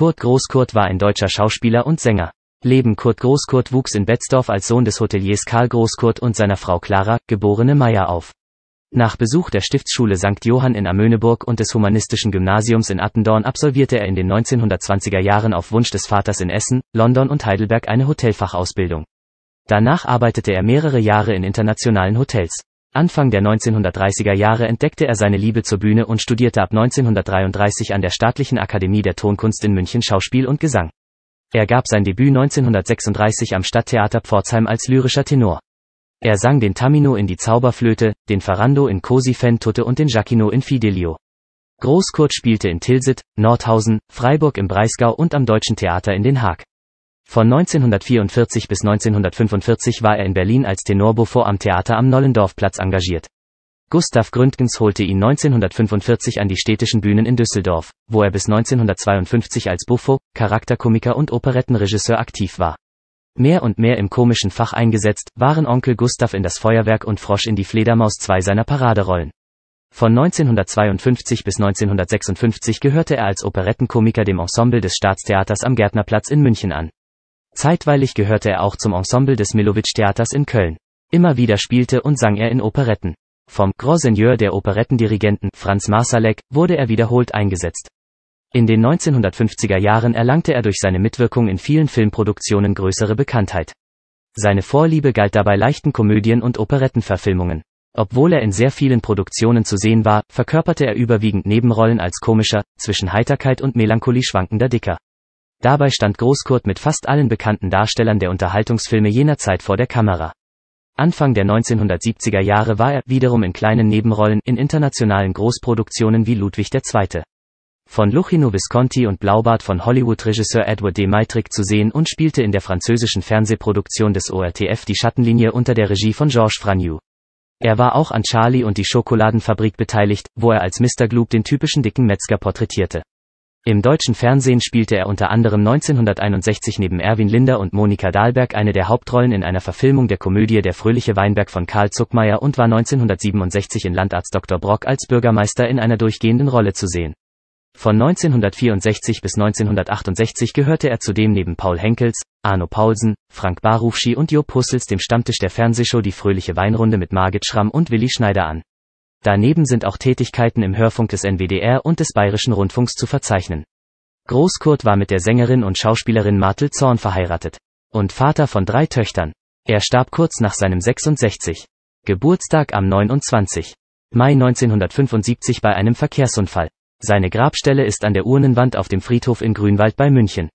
Kurt Großkurt war ein deutscher Schauspieler und Sänger. Leben Kurt Großkurt wuchs in Betzdorf als Sohn des Hoteliers Karl Großkurt und seiner Frau Clara, geborene Meyer auf. Nach Besuch der Stiftsschule St. Johann in Amöneburg und des Humanistischen Gymnasiums in Attendorn absolvierte er in den 1920er Jahren auf Wunsch des Vaters in Essen, London und Heidelberg eine Hotelfachausbildung. Danach arbeitete er mehrere Jahre in internationalen Hotels. Anfang der 1930er Jahre entdeckte er seine Liebe zur Bühne und studierte ab 1933 an der Staatlichen Akademie der Tonkunst in München Schauspiel und Gesang. Er gab sein Debüt 1936 am Stadttheater Pforzheim als lyrischer Tenor. Er sang den Tamino in die Zauberflöte, den Farando in Cosi fan tutte und den Giacchino in Fidelio. Großkurt spielte in Tilsit, Nordhausen, Freiburg im Breisgau und am Deutschen Theater in Den Haag. Von 1944 bis 1945 war er in Berlin als Tenorbeaufort am Theater am Nollendorfplatz engagiert. Gustav Gründgens holte ihn 1945 an die städtischen Bühnen in Düsseldorf, wo er bis 1952 als Buffo, Charakterkomiker und Operettenregisseur aktiv war. Mehr und mehr im komischen Fach eingesetzt, waren Onkel Gustav in das Feuerwerk und Frosch in die Fledermaus zwei seiner Paraderollen. Von 1952 bis 1956 gehörte er als Operettenkomiker dem Ensemble des Staatstheaters am Gärtnerplatz in München an. Zeitweilig gehörte er auch zum Ensemble des Millowitsch Theaters in Köln. Immer wieder spielte und sang er in Operetten. Vom Grand Seigneur der Operettendirigenten Franz Marsalek wurde er wiederholt eingesetzt. In den 1950er Jahren erlangte er durch seine Mitwirkung in vielen Filmproduktionen größere Bekanntheit. Seine Vorliebe galt dabei leichten Komödien und Operettenverfilmungen. Obwohl er in sehr vielen Produktionen zu sehen war, verkörperte er überwiegend Nebenrollen als komischer, zwischen Heiterkeit und Melancholie schwankender Dicker. Dabei stand Großkurt mit fast allen bekannten Darstellern der Unterhaltungsfilme jener Zeit vor der Kamera. Anfang der 1970er Jahre war er, wiederum in kleinen Nebenrollen, in internationalen Großproduktionen wie Ludwig II. Von Luchino Visconti und Blaubart von Hollywood-Regisseur Edward D. Maitrick zu sehen und spielte in der französischen Fernsehproduktion des ORTF die Schattenlinie unter der Regie von Georges Franju. Er war auch an Charlie und die Schokoladenfabrik beteiligt, wo er als Mr. Gloop den typischen dicken Metzger porträtierte. Im deutschen Fernsehen spielte er unter anderem 1961 neben Erwin Linder und Monika Dahlberg eine der Hauptrollen in einer Verfilmung der Komödie Der fröhliche Weinberg von Karl Zuckmeier und war 1967 in Landarzt Dr. Brock als Bürgermeister in einer durchgehenden Rolle zu sehen. Von 1964 bis 1968 gehörte er zudem neben Paul Henkels, Arno Paulsen, Frank Barufschi und Jo Pussels dem Stammtisch der Fernsehshow Die fröhliche Weinrunde mit Margit Schramm und Willi Schneider an. Daneben sind auch Tätigkeiten im Hörfunk des NWDR und des Bayerischen Rundfunks zu verzeichnen. Großkurt war mit der Sängerin und Schauspielerin Martel Zorn verheiratet und Vater von drei Töchtern. Er starb kurz nach seinem 66. Geburtstag am 29. Mai 1975 bei einem Verkehrsunfall. Seine Grabstelle ist an der Urnenwand auf dem Friedhof in Grünwald bei München.